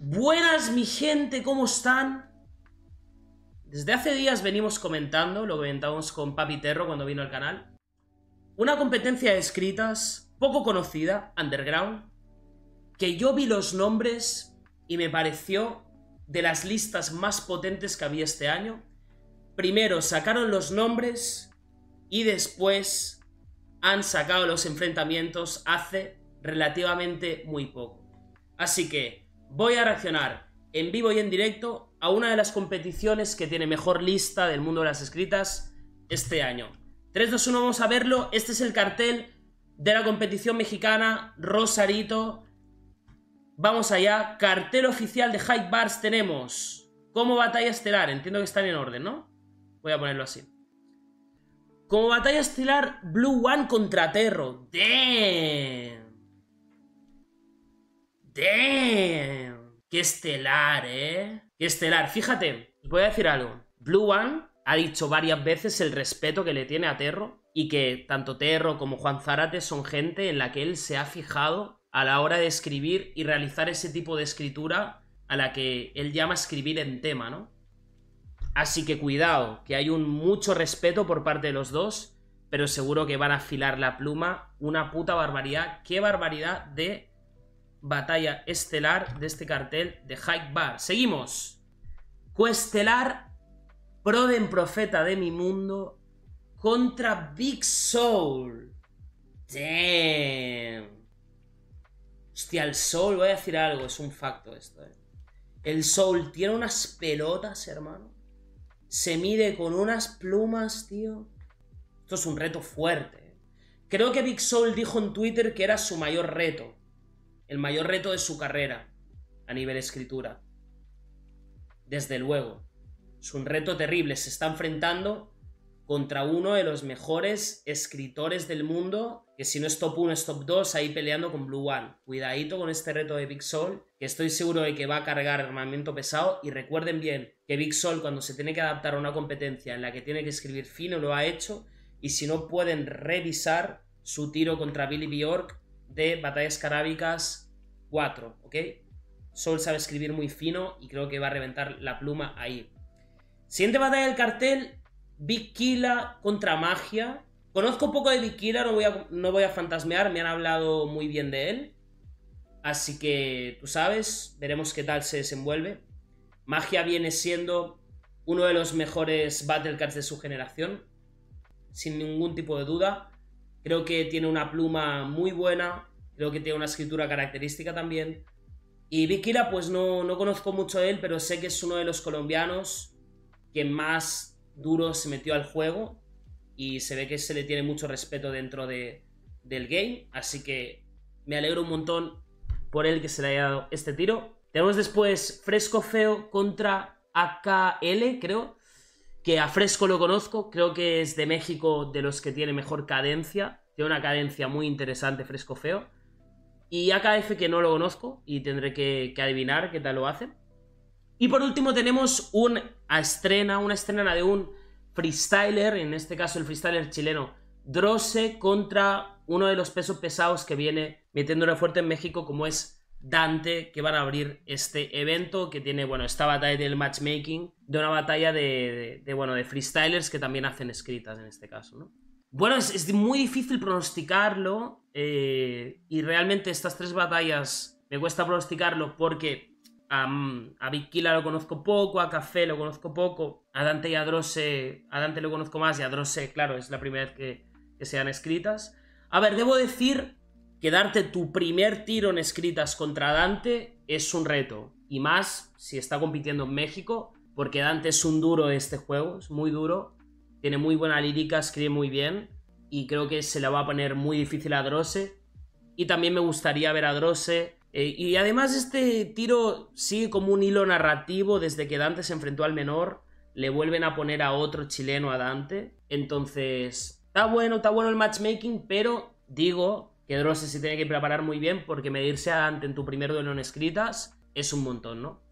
Buenas mi gente, ¿cómo están? Desde hace días venimos comentando, lo comentamos con Papi Terro cuando vino al canal, una competencia de escritas poco conocida, underground, que yo vi los nombres y me pareció de las listas más potentes que había este año. Primero sacaron los nombres y después han sacado los enfrentamientos hace relativamente muy poco. Así que voy a reaccionar en vivo y en directo a una de las competiciones que tiene mejor lista del mundo de las escritas este año. 3, 2, 1, vamos a verlo. Este es el cartel de la competición mexicana Rosarito. Vamos allá. Cartel oficial de Hype Bars tenemos. Como batalla estelar. Entiendo que están en orden, ¿no? Voy a ponerlo así. Como batalla estelar, Blue One contra Terro. ¡Damn! ¡Damn! ¡Qué estelar, eh! ¡Qué estelar! Fíjate, voy a decir algo. Blue One ha dicho varias veces el respeto que le tiene a Terro y que tanto Terro como Juan Zárate son gente en la que él se ha fijado a la hora de escribir y realizar ese tipo de escritura a la que él llama escribir en tema, ¿no? Así que cuidado, que hay un mucho respeto por parte de los dos, pero seguro que van a afilar la pluma una puta barbaridad. ¡Qué barbaridad de batalla estelar de este cartel de Hike Bar. Seguimos. Cuestelar, Proden Profeta de mi mundo contra Big Soul. Damn. Hostia, el Soul, voy a decir algo, es un facto esto, eh. El Soul tiene unas pelotas, hermano. Se mide con unas plumas, tío. Esto es un reto fuerte. Eh. Creo que Big Soul dijo en Twitter que era su mayor reto el mayor reto de su carrera a nivel escritura. Desde luego, es un reto terrible, se está enfrentando contra uno de los mejores escritores del mundo, que si no es top 1 es top 2, ahí peleando con Blue One. Cuidadito con este reto de Big Soul, que estoy seguro de que va a cargar armamento pesado. Y recuerden bien que Big Soul cuando se tiene que adaptar a una competencia en la que tiene que escribir fino lo ha hecho, y si no pueden revisar su tiro contra Billy Bjork de Batallas carábicas 4, ¿ok? sol sabe escribir muy fino y creo que va a reventar la pluma ahí. Siguiente batalla del cartel, Big contra Magia. Conozco un poco de Big no voy, a, no voy a fantasmear, me han hablado muy bien de él. Así que, tú sabes, veremos qué tal se desenvuelve. Magia viene siendo uno de los mejores Battlecards de su generación, sin ningún tipo de duda. Creo que tiene una pluma muy buena, creo que tiene una escritura característica también. Y Vikila, pues no, conozco mucho de él, pero sé que es uno de los colombianos que más duro se metió al juego y se ve que se le tiene mucho respeto dentro de, del game, así que me alegro un montón por él que se le haya dado este tiro. Tenemos después Fresco Feo contra AKL, creo, que a Fresco lo conozco, creo que es de México de los que tiene mejor cadencia, tiene una cadencia muy interesante Fresco Feo. Y AKF que no lo conozco y tendré que, adivinar qué tal lo hace. Y por último tenemos una estrena, una estrena de un freestyler, en este caso el freestyler chileno, Drose contra uno de los pesos pesados que viene metiendo una fuerte en México como es Dante que van a abrir este evento que tiene, bueno, esta batalla del matchmaking, de una batalla de, bueno, de freestylers que también hacen escritas en este caso, ¿no? Bueno, es, muy difícil pronosticarlo eh, y realmente estas tres batallas me cuesta pronosticarlo porque a a, Vikila lo conozco poco, a Café lo conozco poco, a Dante y a Drose, a Dante lo conozco más y a Drose, claro, es la primera vez que, que sean escritas. A ver, debo decir Quedarte tu primer tiro en escritas contra Dante es un reto. Y más si está compitiendo en México, porque Dante es un duro de este juego, es muy duro. Tiene muy buena lírica, escribe muy bien. Y creo que se la va a poner muy difícil a Drose. Y también me gustaría ver a Drose. Eh, y además este tiro sigue como un hilo narrativo desde que Dante se enfrentó al menor. Le vuelven a poner a otro chileno a Dante. Entonces, está bueno, está bueno el matchmaking, pero digo que se tiene que preparar muy bien porque medirse adelante en tu primer duelo en escritas es un montón, ¿no?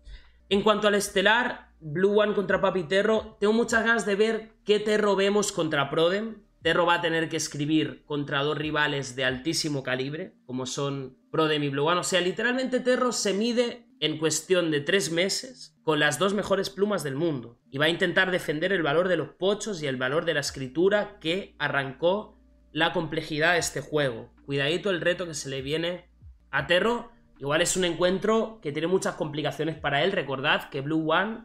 En cuanto al estelar, Blue One contra Papi Terro, tengo muchas ganas de ver qué Terro vemos contra Prodem. Terro va a tener que escribir contra dos rivales de altísimo calibre, como son Prodem y Blue One. O sea, literalmente Terro se mide en cuestión de tres meses con las dos mejores plumas del mundo y va a intentar defender el valor de los pochos y el valor de la escritura que arrancó la complejidad de este juego. Cuidadito el reto que se le viene a Terro. Igual es un encuentro que tiene muchas complicaciones para él. Recordad que Blue One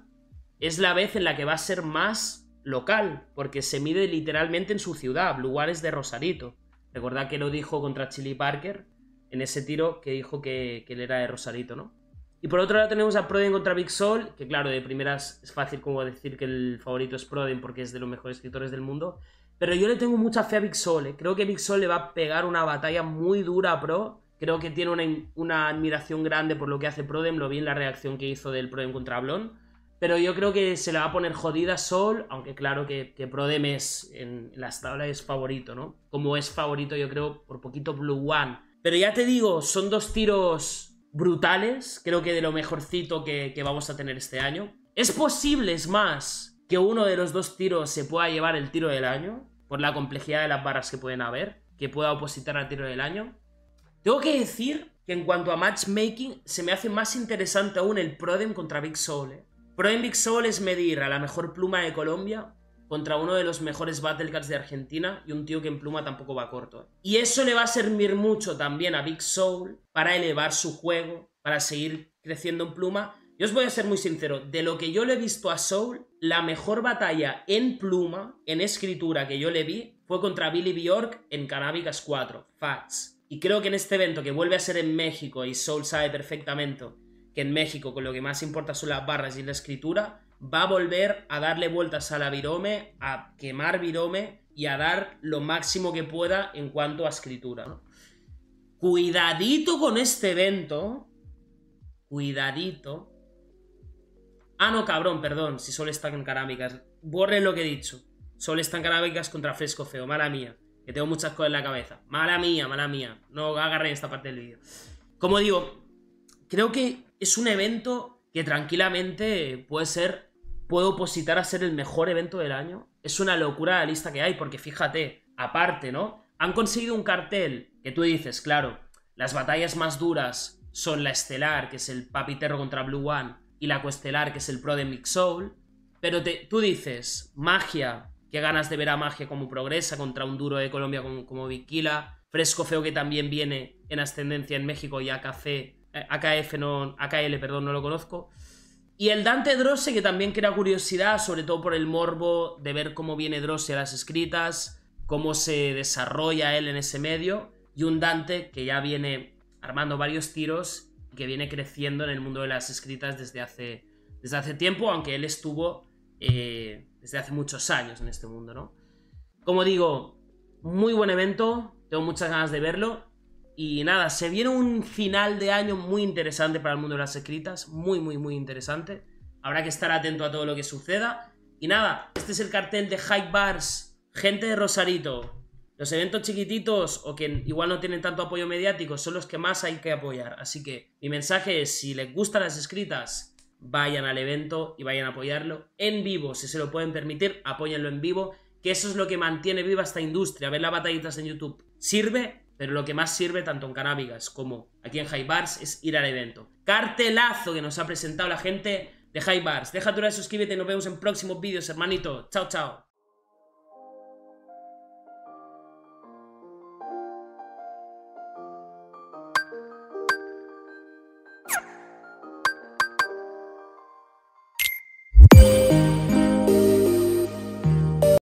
es la vez en la que va a ser más local, porque se mide literalmente en su ciudad. Blue One es de Rosarito. Recordad que lo dijo contra Chili Parker en ese tiro que dijo que, él era de Rosarito, ¿no? Y por otro lado tenemos a Proden contra Big Soul, que claro, de primeras es fácil como decir que el favorito es Proden porque es de los mejores escritores del mundo, pero yo le tengo mucha fe a Big Soul. ¿eh? Creo que Big Soul le va a pegar una batalla muy dura a Pro. Creo que tiene una, admiración grande por lo que hace Prodem. Lo vi en la reacción que hizo del Prodem contra Blon. Pero yo creo que se le va a poner jodida Sol, aunque claro que, Prodem es en las tablas es favorito, ¿no? Como es favorito, yo creo, por poquito Blue One. Pero ya te digo, son dos tiros brutales, creo que de lo mejorcito que vamos a tener este año. Es posible, es más, que uno de los dos tiros se pueda llevar el tiro del año, por la complejidad de las barras que pueden haber, que pueda opositar al tiro del año. Tengo que decir que en cuanto a matchmaking, se me hace más interesante aún el Prodem contra Big Soul. ¿eh? Prodem Big Soul es medir a la mejor pluma de Colombia contra uno de los mejores Battlecats de Argentina y un tío que en pluma tampoco va corto. ¿eh? Y eso le va a servir mucho también a Big Soul para elevar su juego, para seguir creciendo en pluma yo os voy a ser muy sincero, de lo que yo le he visto a Soul, la mejor batalla en pluma, en escritura que yo le vi, fue contra Billy Bjork en Canábicas 4, Facts. Y creo que en este evento, que vuelve a ser en México, y Soul sabe perfectamente que en México con lo que más importa son las barras y la escritura, va a volver a darle vueltas a la virome, a quemar virome y a dar lo máximo que pueda en cuanto a escritura. Cuidadito con este evento. Cuidadito Ah, no, cabrón, perdón, si solo están carámicas. borre lo que he dicho. Solo están carámicas contra Fresco Feo, mala mía. Que tengo muchas cosas en la cabeza. Mala mía, mala mía. No agarré esta parte del vídeo. Como digo, creo que es un evento que tranquilamente puede ser, puedo opositar a ser el mejor evento del año. Es una locura la lista que hay, porque fíjate, aparte, ¿no? Han conseguido un cartel que tú dices, claro, las batallas más duras son la estelar, que es el Papiterro contra Blue One, y la Cuestelar, que es el pro de Mix Soul. Pero tú dices, magia, qué ganas de ver a magia como progresa contra un duro de Colombia como, Viquila. Fresco Feo, que también viene en ascendencia en México, y AKF eh, no, AKL, perdón, no lo conozco. Y el Dante Drosse, que también crea curiosidad, sobre todo por el morbo de ver cómo viene Drosse a las escritas, cómo se desarrolla él en ese medio. Y un Dante que ya viene armando varios tiros que viene creciendo en el mundo de las escritas desde hace, desde hace tiempo, aunque él estuvo eh, desde hace muchos años en este mundo, ¿no? Como digo, muy buen evento, tengo muchas ganas de verlo. Y nada, se viene un final de año muy interesante para el mundo de las escritas, muy, muy, muy interesante. Habrá que estar atento a todo lo que suceda. Y nada, este es el cartel de Hype Bars, gente de Rosarito, los eventos chiquititos o que igual no tienen tanto apoyo mediático son los que más hay que apoyar. Así que mi mensaje es, si les gustan las escritas, vayan al evento y vayan a apoyarlo en vivo. Si se lo pueden permitir, apóyenlo en vivo, que eso es lo que mantiene viva esta industria. Ver las batallitas en YouTube sirve, pero lo que más sirve tanto en Canábigas como aquí en High Bars es ir al evento. Cartelazo que nos ha presentado la gente de High Bars. Deja tu like, suscríbete y nos vemos en próximos vídeos, hermanito. Chao, chao.